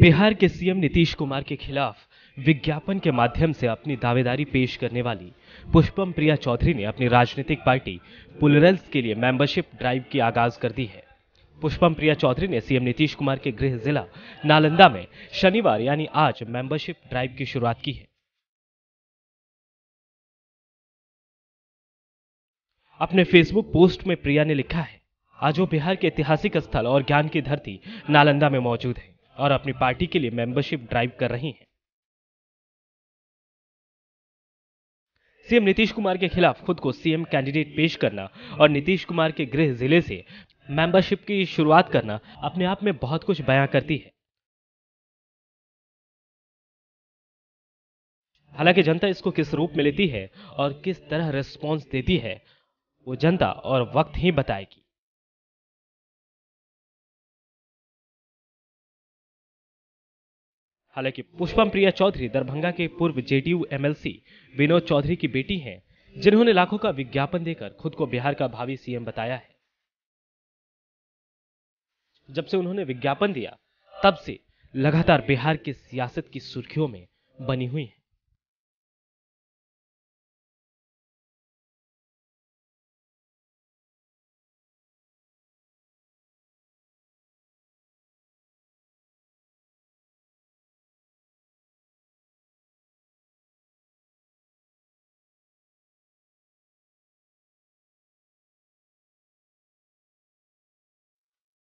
बिहार के सीएम नीतीश कुमार के खिलाफ विज्ञापन के माध्यम से अपनी दावेदारी पेश करने वाली पुष्पम प्रिया चौधरी ने अपनी राजनीतिक पार्टी पुलरल्स के लिए मेंबरशिप ड्राइव की आगाज कर दी है पुष्पम प्रिया चौधरी ने सीएम नीतीश कुमार के गृह जिला नालंदा में शनिवार यानी आज मेंबरशिप ड्राइव की शुरुआत की है अपने फेसबुक पोस्ट में प्रिया ने लिखा है आज वो बिहार के ऐतिहासिक स्थल और ज्ञान की धरती नालंदा में मौजूद है और अपनी पार्टी के लिए मेंबरशिप ड्राइव कर रही हैं सीएम नीतीश कुमार के खिलाफ खुद को सीएम कैंडिडेट पेश करना और नीतीश कुमार के गृह जिले से मेंबरशिप की शुरुआत करना अपने आप में बहुत कुछ बयां करती है हालांकि जनता इसको किस रूप में लेती है और किस तरह रिस्पॉन्स देती है वो जनता और वक्त ही बताएगी हालांकि पुष्पम प्रिया चौधरी दरभंगा के पूर्व जेडीयू एमएलसी विनोद चौधरी की बेटी हैं जिन्होंने लाखों का विज्ञापन देकर खुद को बिहार का भावी सीएम बताया है जब से उन्होंने विज्ञापन दिया तब से लगातार बिहार की सियासत की सुर्खियों में बनी हुई है